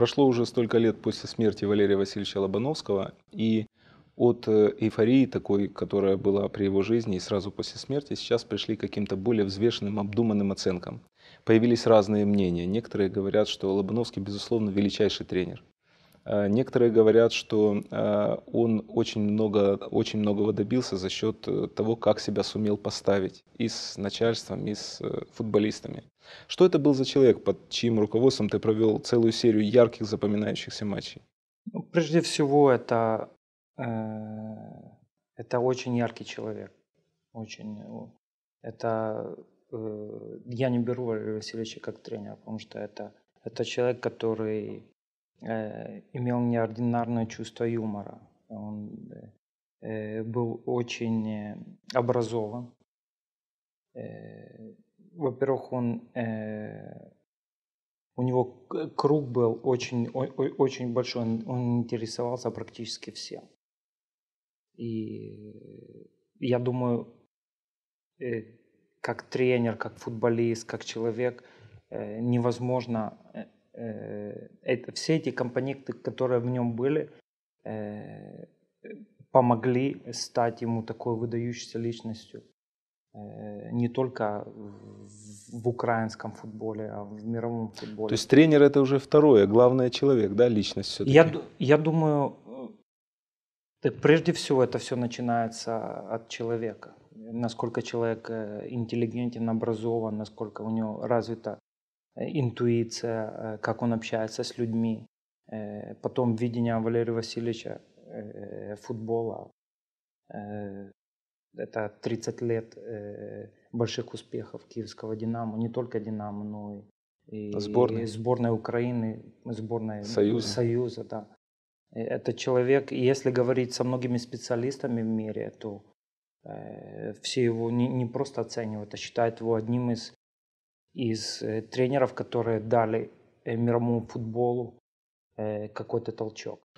Прошло уже столько лет после смерти Валерия Васильевича Лобановского, и от э, эйфории такой, которая была при его жизни и сразу после смерти, сейчас пришли к каким-то более взвешенным, обдуманным оценкам. Появились разные мнения. Некоторые говорят, что Лобановский, безусловно, величайший тренер. Э, некоторые говорят, что э, он очень, много, очень многого добился за счет э, того, как себя сумел поставить и с начальством, и с футболистами. Что это был за человек, под чьим руководством ты провел целую серию ярких запоминающихся матчей? Ну, прежде всего, это, это очень яркий человек. Очень. Это я не беру Валерия Васильевича как тренера, потому что это, это человек, который Э, имел неординарное чувство юмора. Он э, был очень э, образован. во-первых, он у него круг был очень, очень большой, он, интересовался практически всем. И я думаю, как тренер, как футболист, как человек, невозможно Э, это все эти компоненты, которые в нем были, э, помогли стать ему такой выдающейся личностью э, не только в украинском футболе, а в мировом футболе. То есть тренер это уже второе, главное человек, да, личность все-таки? Я, я думаю, прежде всего это все начинается от человека. Насколько человек интеллигентен, образован, насколько у него развита Э, интуиция, э, как он общается с людьми, э, потом видение Валерия Васильевича футбола. Это 30 лет больших успехов киевского «Динамо», не только «Динамо», но и, сборной. и сборной Украины, сборной Союза. Союза да. Это человек, если говорить со многими специалистами в мире, то все его не, не просто оценивают, а считают его одним из из э, тренеров, которые дали э, мировому футболу э, какой-то толчок.